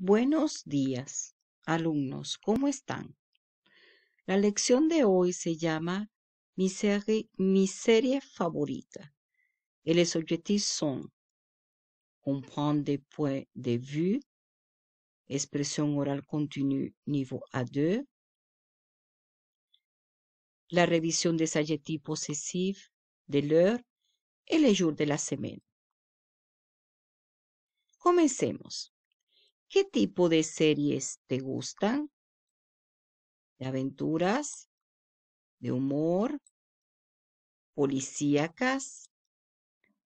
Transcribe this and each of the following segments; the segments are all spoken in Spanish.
Buenos días, alumnos, ¿cómo están? La lección de hoy se llama Mi serie, favorita. Y les objectifs sont comprendre point de vue, Expresión oral continue niveau A2, la revisión de adjectifs possessifs de l'heure et les jours de la semaine. Comencemos. ¿Qué tipo de series te gustan? ¿De aventuras? ¿De humor? ¿Policíacas?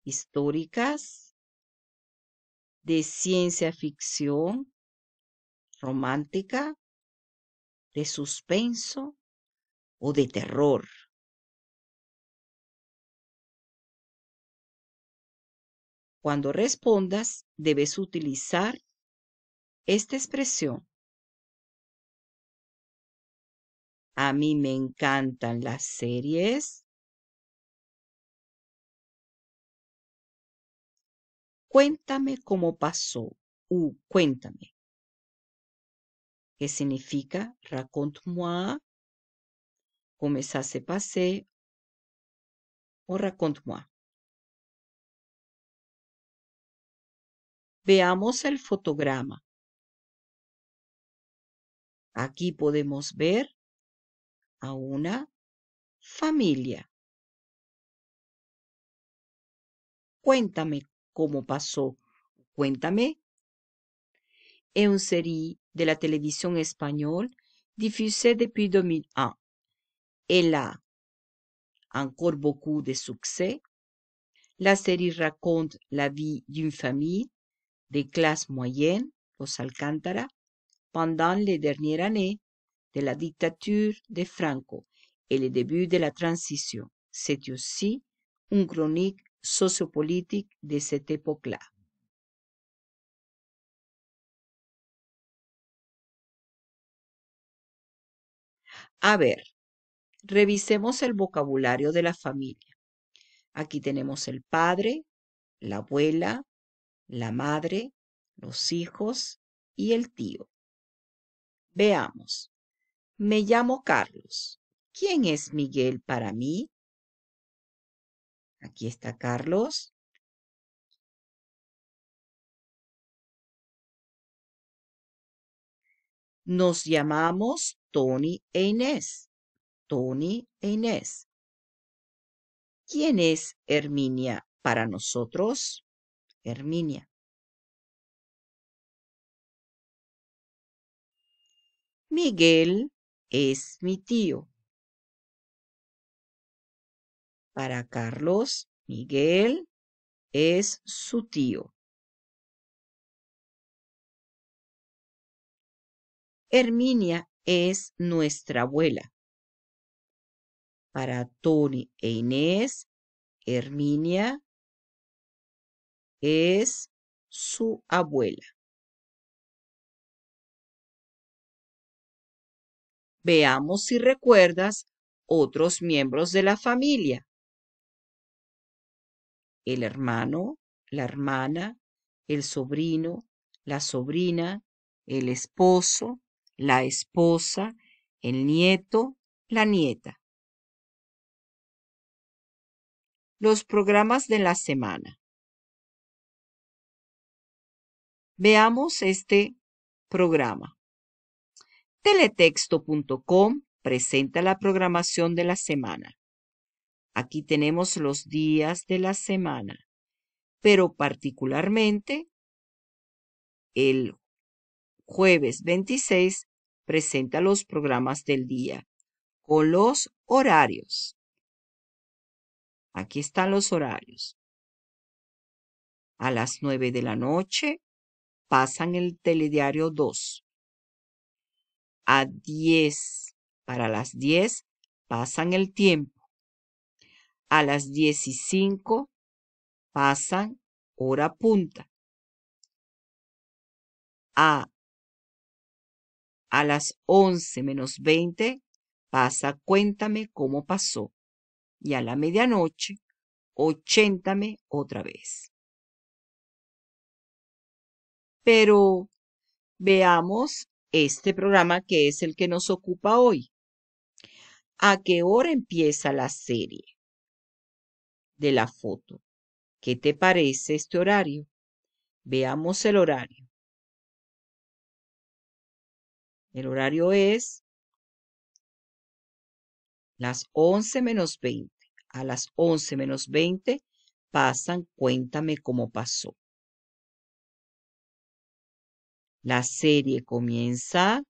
¿Históricas? ¿De ciencia ficción? ¿Romántica? ¿De suspenso? ¿O de terror? Cuando respondas, debes utilizar esta expresión. A mí me encantan las series. Cuéntame cómo pasó. U, cuéntame. ¿Qué significa raconte-moi, cómo ça se passé o raconte-moi. Veamos el fotograma. Aquí podemos ver a una familia. Cuéntame cómo pasó. Cuéntame. Es una serie de la televisión español, diffusée depuis 2001. Ella a encore beaucoup de succès. La serie raconte la vie d'une famille de clase moyenne, los Alcántara, pendant les dernières années de la dictature de Franco et le début de la transition. C'est aussi une chronique sociopolitique de cette époque A ver, revisemos el vocabulario de la familia. Aquí tenemos el padre, la abuela, la madre, los hijos y el tío. Veamos. Me llamo Carlos. ¿Quién es Miguel para mí? Aquí está Carlos. Nos llamamos Tony e Inés. Tony e Inés. ¿Quién es Herminia para nosotros? Herminia. Miguel es mi tío. Para Carlos, Miguel es su tío. Herminia es nuestra abuela. Para Tony e Inés, Herminia es su abuela. Veamos si recuerdas otros miembros de la familia. El hermano, la hermana, el sobrino, la sobrina, el esposo, la esposa, el nieto, la nieta. Los programas de la semana. Veamos este programa. Teletexto.com presenta la programación de la semana. Aquí tenemos los días de la semana, pero particularmente el jueves 26 presenta los programas del día o los horarios. Aquí están los horarios. A las 9 de la noche pasan el telediario 2 a 10. Para las 10 pasan el tiempo. A las 10 y 5 pasan hora punta. A, a las 11 menos 20 pasa cuéntame cómo pasó. Y a la medianoche, ochéntame otra vez. Pero veamos este programa que es el que nos ocupa hoy. ¿A qué hora empieza la serie de la foto? ¿Qué te parece este horario? Veamos el horario. El horario es las 11 menos 20. A las 11 menos 20 pasan Cuéntame cómo pasó. La serie comienza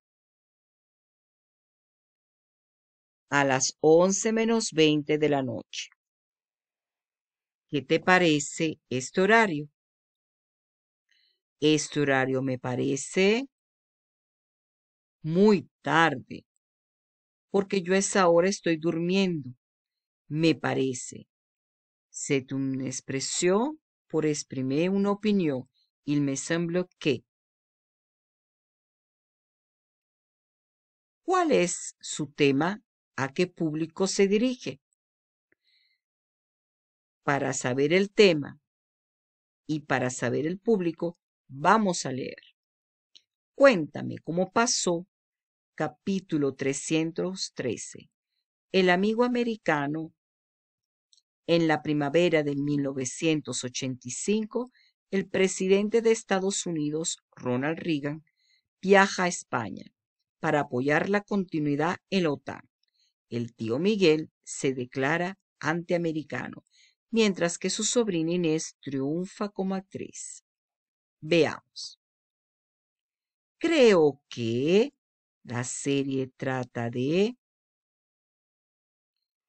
a las 11 menos 20 de la noche. ¿Qué te parece este horario? Este horario me parece muy tarde, porque yo a esa hora estoy durmiendo. Me parece. ¿Se tu expresión por exprimir una opinión. Il me que cuál es su tema, a qué público se dirige. Para saber el tema y para saber el público, vamos a leer. Cuéntame cómo pasó, capítulo 313. El amigo americano en la primavera de 1985, el presidente de Estados Unidos, Ronald Reagan, viaja a España para apoyar la continuidad en la OTAN. El tío Miguel se declara antiamericano, mientras que su sobrina Inés triunfa como actriz. Veamos. Creo que la serie trata de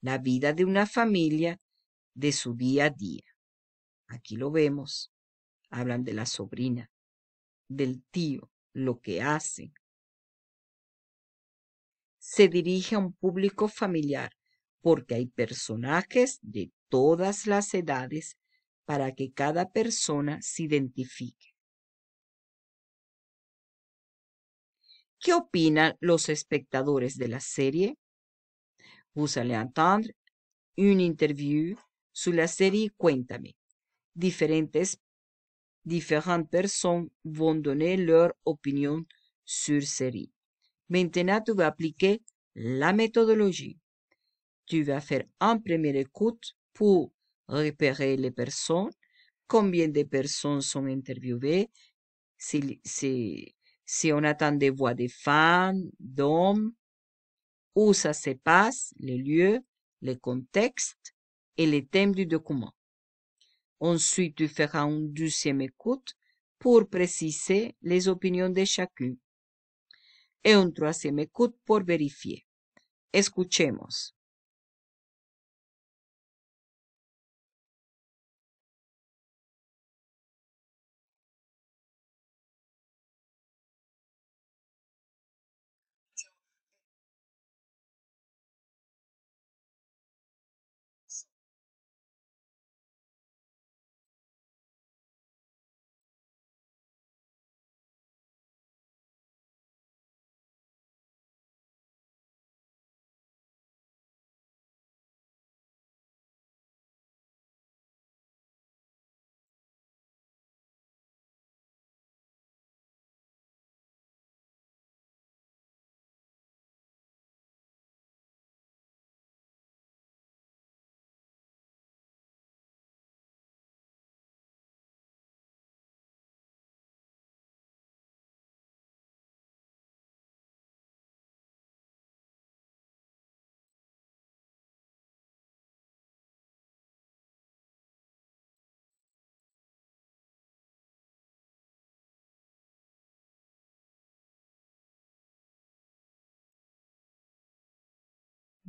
la vida de una familia de su día a día. Aquí lo vemos. Hablan de la sobrina, del tío, lo que hace se dirige a un público familiar, porque hay personajes de todas las edades para que cada persona se identifique. ¿Qué opinan los espectadores de la serie? Vous allez entendre une interview sur la serie Cuéntame. Diferentes, van a vont donner leur opinion sur série. Maintenant, tu vas appliquer la méthodologie. Tu vas faire un premier écoute pour repérer les personnes, combien de personnes sont interviewées, si, on attend des voix de femmes, d'hommes, où ça se passe, les lieux, les contextes et les thèmes du document. Ensuite, tu feras une deuxième écoute pour préciser les opinions de chacune. Semecut por verifie. Escuchemos.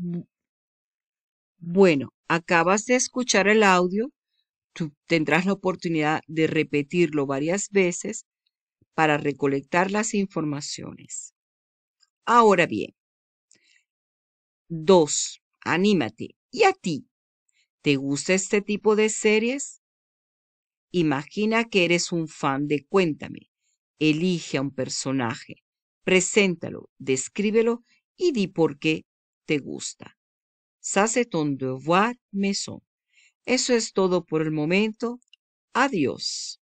Mm, bueno, acabas de escuchar el audio, tú tendrás la oportunidad de repetirlo varias veces para recolectar las informaciones. Ahora bien, dos, anímate. ¿Y a ti? ¿Te gusta este tipo de series? Imagina que eres un fan de Cuéntame. Elige a un personaje, preséntalo, descríbelo y di por qué te gusta. Ça c'est ton devoir, maison. Eso es todo por el momento. Adiós.